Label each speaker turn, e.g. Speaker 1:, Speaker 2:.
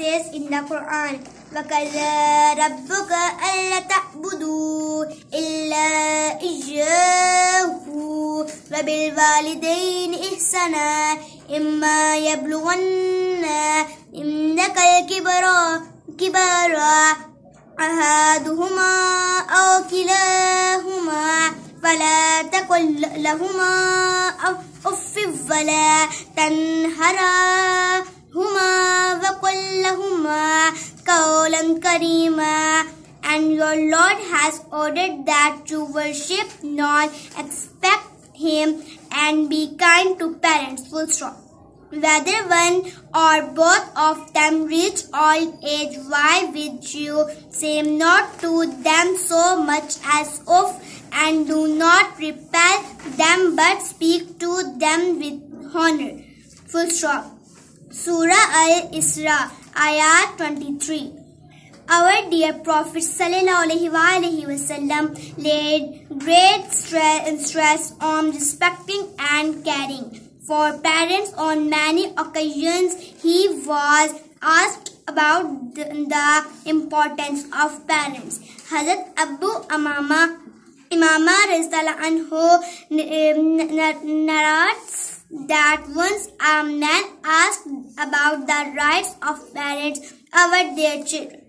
Speaker 1: says in the Quran وَكَذَا رَبُّكَ أَلَّا تَعْبُدُوا إِلَّا إِيَّاهُ وَبِالْوَالِدَيْنِ إِحْسَانًا إِمَّا يَبْلُغَنَّ عِندَكَ الْكِبَرَ كبارا أَحَدُهُمَا أَوْ كِلَاهُمَا فَلَا تَقُل لَّهُمَا أُفٍّ وَلَا تنهرا Karima. And your Lord has ordered that you worship not, expect him and be kind to parents. Full stop. Whether one or both of them reach old age, why would you say not to them so much as of and do not repel them but speak to them with honor. Full stop. Surah Al-Isra, Ayat 23. Our dear Prophet wasallam laid great stress on respecting and caring for parents on many occasions. He was asked about the, the importance of parents. Hazrat Abu Amama Imama Rizala Anho um, narrates that once a man asked about the rights of parents over their children.